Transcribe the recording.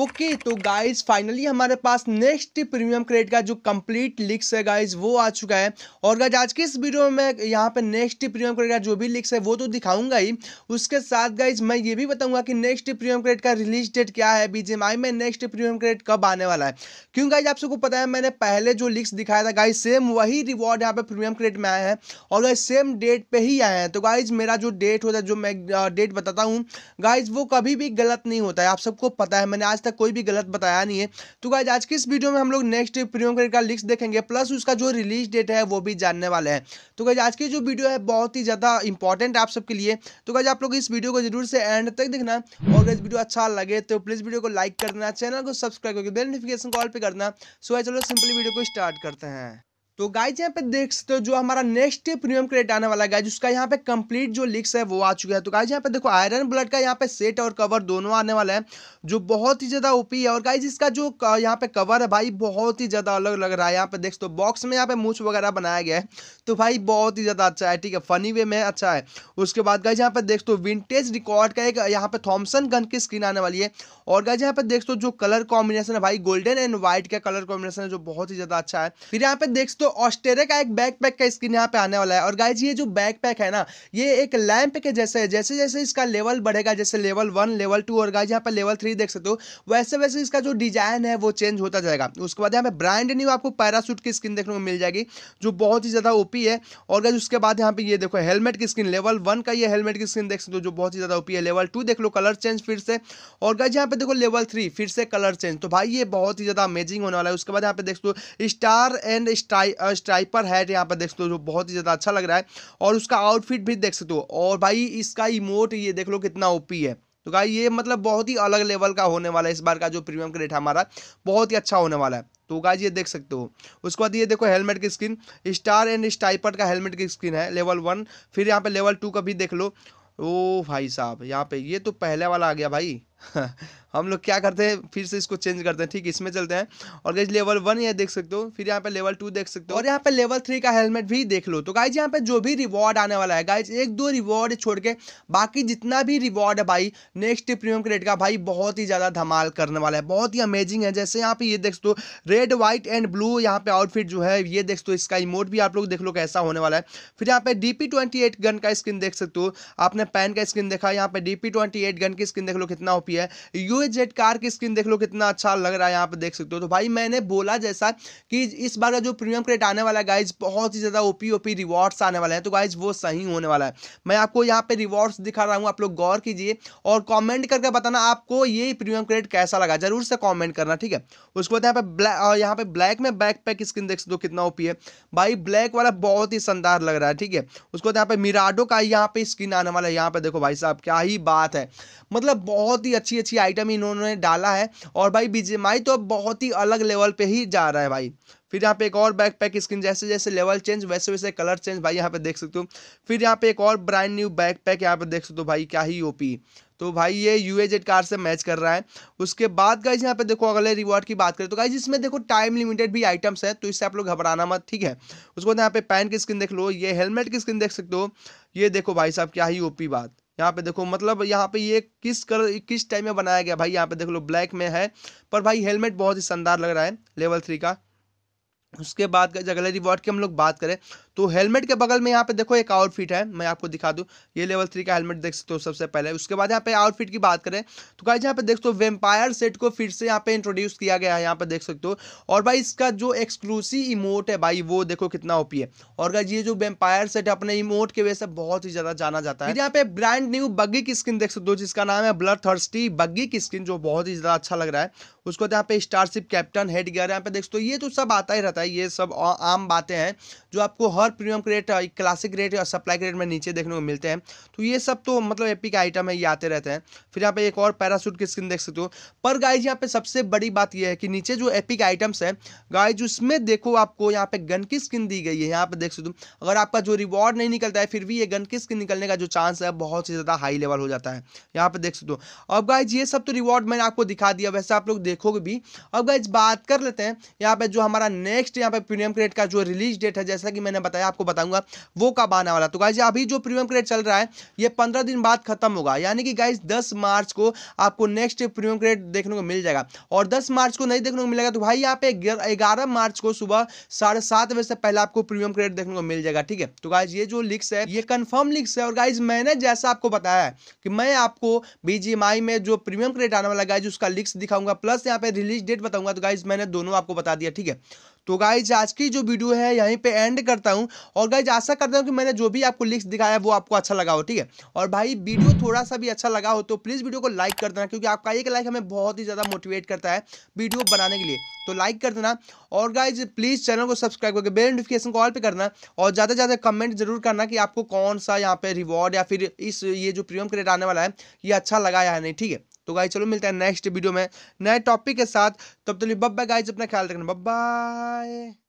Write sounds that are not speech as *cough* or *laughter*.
okay तो guys finally हमारे पास next premium crate का जो कंप्लीट लिक्स है गाइज वो आ चुका है और गाइज आज की इस वीडियो में मैं यहाँ पे नेक्स्ट प्रीमियम क्रेड का जो भी लिक्स है वो तो दिखाऊंगा ही उसके साथ गाइज मैं ये भी बताऊंगा कि नेक्स्ट प्रीमियम क्रेड का रिलीज डेट क्या है बीजेएमआई में नेक्स्ट प्रीमियम क्रेड कब आने वाला है क्यों गाइज आप सबको पता है मैंने पहले जो लिक्स दिखाया था गाइज सेम वही रिवॉर्ड यहाँ पे प्रीमियम क्रेड में आया है और गाइज सेम डेट पर ही आया है तो गाइज मेरा जो डेट होता है जो मैं डेट बताता हूँ गाइज वो कभी भी गलत नहीं होता है आप सबको पता है मैंने आज तक कोई भी गलत बताया नहीं है तो गाइज आज की इस वीडियो में हम लोग नेक्स्ट प्रीमियम क्रेडिट का लिस्ट देखेंगे प्लस उसका जो रिलीज डेट है वो भी जानने वाले हैं तो गाइज आज की जो वीडियो है बहुत ही ज़्यादा इंपॉर्टेंट आप सबके लिए तो गाइज आप लोग इस वीडियो को जरूर से एंड तक देखना और गाइज वीडियो अच्छा लगे तो प्लीज़ वीडियो को लाइक कर चैनल को सब्सक्राइब करके बेल नोटिफिकेशन कॉल पर करना सो चलो सिंपली वीडियो को स्टार्ट करते हैं तो गाइज यहाँ पे देख सकते हो जो हमारा नेक्स्ट प्रीमियम क्रेट आने वाला है गाइज उसका यहाँ पे कंप्लीट जो लिक्स है वो आ चुका है तो गाइज यहाँ पे देखो आयरन ब्लड का यहाँ पे सेट और कवर दोनों आने वाला है जो बहुत ही ज़्यादा ओपी है और गाइज इसका जो यहाँ पे कवर है भाई बहुत ही ज़्यादा अलग लग रहा है यहाँ पे देख सकते हो बॉक्स में यहाँ पे मूछ वगैरह बनाया गया है तो भाई बहुत ही ज़्यादा अच्छा है ठीक है फनी वे में अच्छा है उसके बाद गाइज यहाँ पे देख दो विंटेज रिकॉर्ड का एक यहाँ पे थॉम्सन गन की स्क्रीन आने वाली है और गाइज यहाँ पे देख दो जो कलर कॉम्बिनेशन है भाई गोल्डन एंड व्हाइट का कलर कॉम्बिनेशन है जो बहुत ही ज़्यादा अच्छा है फिर यहाँ पे देख दोस्तों ऑस्ट्रेलिया का एक बैक पैक का स्किन यहाँ पे आने वाला है और गाइज ये जो बैक पैक है ना ये एक लैंप के जैसे है जैसे जैसे इसका लेवल बढ़ेगा जैसे लेवल वन लेवल टू और गाइज यहाँ पे लेवल थ्री देख सकते हो वैसे वैसे इसका जो डिजाइन है वो चेंज होता जाएगा उसके बाद यहाँ पे ब्रांड न्यू आपको पैरासूट की स्किन देखने को मिल जाएगी जो बहुत ही ज़्यादा ओपी है और गाइज उसके बाद यहाँ पे ये देखो हेलमेट की स्किन लेवल वन का ये हेलमेट की स्किन देख सकते हो जो बहुत ही ज़्यादा ओपी है लेवल टू देख लो कलर चेंज फिर से और गाइज यहाँ पे देखो लेवल थ्री फिर से कलर चेंज तो भाई ये बहुत ही ज़्यादा अमेजिंग होने वाला है उसके बाद यहाँ पे देख सकते हो star and sty striper hat यहाँ पर देख सकते हो जो बहुत ही ज़्यादा अच्छा लग रहा है और उसका आउटफिट भी देख सकते हो और भाई इसका इमोट ये देख लो कितना ओपी है तो गाई ये मतलब बहुत ही अलग लेवल का होने वाला है इस बार का जो प्रीमियम क्रेट हमारा बहुत ही अच्छा होने वाला है तो गाइज ये देख सकते हो उसके बाद ये देखो हेलमेट की स्किन स्टार एंड स्टाइपर का हेलमेट की स्किन है लेवल वन फिर यहाँ पे लेवल टू का भी देख लो ओ भाई साहब यहाँ पे ये तो पहले वाला आ गया भाई *laughs* हम लोग क्या करते हैं फिर से इसको चेंज करते हैं ठीक इसमें चलते हैं और गाइज लेवल वन ये देख सकते हो फिर यहाँ पे लेवल टू देख सकते हो और यहाँ पे लेवल थ्री का हेलमेट भी देख लो तो गाइज यहाँ पे जो भी रिवॉर्ड आने वाला है गाइज एक दो रिवॉर्ड छोड़ के बाकी जितना भी रिवॉर्ड है भाई नेक्स्ट प्रीमियम क्रेडिट का भाई बहुत ही ज़्यादा धमाल करने वाला है बहुत ही अमेजिंग है जैसे यहाँ पे ये देख सकते हो रेड व्हाइट एंड ब्लू यहाँ पे आउटफिट जो है ये देख सकते हो इसका इमोट भी आप लोग देख लो कैसा होने वाला है फिर यहाँ पे डीपी गन का स्क्रीन देख सकते हो आपने पैन का स्क्रीन देखा यहाँ पे डीपी गन की स्क्रीन देख लो कितना ओपी काफ़ी है यू कार की स्क्रीन देख लो कितना अच्छा लग रहा है यहाँ पे देख सकते हो तो भाई मैंने बोला जैसा कि इस बार का जो प्रीमियम क्रेट आने वाला है गाइज बहुत ही ज़्यादा ओपी ओपी रिवॉर्ड्स आने वाले हैं तो गाइज वो सही होने वाला है मैं आपको यहाँ पे रिवॉर्ड्स दिखा रहा हूँ आप लोग गौर कीजिए और कॉमेंट करके बताना आपको ये प्रीमियम क्रेट कैसा लगा जरूर से कॉमेंट करना ठीक है उसके बाद यहाँ पे ब्लैक यहाँ पे ब्लैक में बैक पैक स्क्रीन देख सकते हो कितना ओपी है भाई ब्लैक वाला बहुत ही शानदार लग रहा है ठीक है उसके बाद यहाँ पे मिराडो का यहाँ पे स्क्रीन आने वाला है यहाँ पे देखो भाई साहब क्या ही बात है मतलब बहुत ही अच्छी अच्छी आइटम इन्होंने डाला है और भाई बीजेमाई तो बहुत ही अलग लेवल पे ही जा रहा है भाई फिर यहाँ पे एक और बैक पैक स्क्रीन जैसे जैसे लेवल चेंज वैसे वैसे कलर चेंज भाई यहाँ पे देख सकते हो फिर यहाँ पे एक और ब्रांड न्यू बैक पैक यहाँ पे देख सकते हो भाई क्या ही ओपी तो भाई ये यू कार से मैच कर रहा है उसके बाद गाइज यहाँ पे देखो अगले रिवॉर्ड की बात करें तो गाइज इसमें देखो टाइम लिमिटेड भी आइटम्स है तो इससे आप लोग घबराना मत ठीक है उसके बाद यहाँ पे पैन की स्क्रीन देख लो ये हेलमेट की स्क्रीन देख सकते हो ये देखो भाई साहब क्या ही ओपी बात यहाँ पे देखो मतलब यहाँ पे ये किस कलर किस टाइम में बनाया गया भाई यहाँ पे देख लो ब्लैक में है पर भाई हेलमेट बहुत ही शानदार लग रहा है लेवल थ्री का उसके बाद का अगले रिवॉर्ड की हम लोग बात करें तो हेलमेट के बगल में यहाँ पे देखो एक आउटफिट है मैं आपको दिखा दूँ ये लेवल थ्री का हेलमेट देख सकते हो सबसे पहले उसके बाद यहाँ पे आउटफिट की बात करें तो गाइज यहाँ पे देख सकते हो वेम्पायर सेट को फिर से यहाँ पे इंट्रोड्यूस किया गया है यहाँ पे देख सकते हो और भाई इसका जो एक्सक्लूसिव इमोट है भाई वो देखो कितना ओपी है और गाइज ये जो वेम्पायर सेट अपने इमोट के वजह से बहुत ही ज़्यादा जाना जाता है यहाँ पे ब्रांड न्यू बग्गी की स्क्रीन देख सकते हो जिसका नाम है ब्लड थर्स्टी बग्गी की स्क्रीन जो बहुत ही ज़्यादा अच्छा लग रहा है उसको तो यहाँ पे स्टारशिप कैप्टन हेड गियर यहाँ पे देख सकते हो ये तो सब आता ही रहता है ये सब आम बातें हैं जो आपको हर और प्रीमियम ग्रेड क्लासिक ग्रेड और सप्लाई ग्रेड में नीचे देखने को मिलते हैं तो ये सब तो मतलब एपी का आइटम है ये आते रहते हैं फिर यहाँ पे एक और पैरासूट की स्क्रीन देख सकते हो पर गाइज यहाँ पे सबसे बड़ी बात ये है कि नीचे जो एपी के आइटम्स है गाइज उसमें देखो आपको यहाँ पे गन की स्क्रीन दी गई है यहाँ पे देख सकते हो अगर आपका जो रिवॉर्ड नहीं निकलता है फिर भी ये गन की स्क्रीन निकलने का जो चांस है बहुत ही ज़्यादा हाई लेवल हो जाता है यहाँ पे देख सकते हो अब गाइज ये सब तो रिवॉर्ड मैंने आपको दिखा दिया वैसे आप लोग देखोगे भी अब गाइज बात कर लेते हैं यहाँ पे जो हमारा नेक्स्ट यहाँ पे प्रीमियम क्रेड का जो रिलीज डेट है जैसा कि मैंने जाता है आपको बताऊंगा वो कब आने वाला तो गाइज अभी जो प्रीमियम क्रेडिट चल रहा है ये पंद्रह दिन बाद खत्म होगा यानी कि गाइज दस मार्च को आपको नेक्स्ट प्रीमियम क्रेडिट देखने को मिल जाएगा और दस मार्च को नहीं देखने को मिलेगा तो भाई यहाँ पे ग्यारह मार्च को सुबह साढ़े सात बजे से पहले आपको प्रीमियम क्रेडिट देखने को मिल जाएगा ठीक है तो गाइज ये जो लिक्स है ये कन्फर्म लिक्स है और गाइज मैंने जैसा आपको बताया है कि मैं आपको बीजीएमआई में जो प्रीमियम क्रेडिट आने वाला गाइज उसका लिक्स दिखाऊंगा प्लस यहाँ पे रिलीज डेट बताऊंगा तो गाइज मैंने दोनों आपको बता दिया ठीक है तो गाइज आज की जो वीडियो है यहीं पे एंड करता हूँ और गाइज आशा करता हूँ कि मैंने जो भी आपको लिस्ट दिखाया वो आपको अच्छा लगा हो ठीक है और भाई वीडियो थोड़ा सा भी अच्छा लगा हो तो प्लीज़ वीडियो को लाइक कर देना क्योंकि आपका एक लाइक हमें बहुत ही ज़्यादा मोटिवेट करता है वीडियो बनाने के लिए तो लाइक कर देना और गाइज प्लीज़ चैनल को सब्सक्राइब करके बेल नोटिफिकेशन कॉल पर करना और ज़्यादा से ज़्यादा कमेंट जरूर करना कि आपको कौन सा यहाँ पे रिवॉर्ड या फिर इस ये जो प्रीमियम क्रेडिट आने वाला है ये अच्छा लगा या नहीं ठीक है तो गाइज चलो मिलते हैं नेक्स्ट वीडियो में नए टॉपिक के साथ तब तो लिए बब्बा गाइज अपना ख्याल रखना बब्बा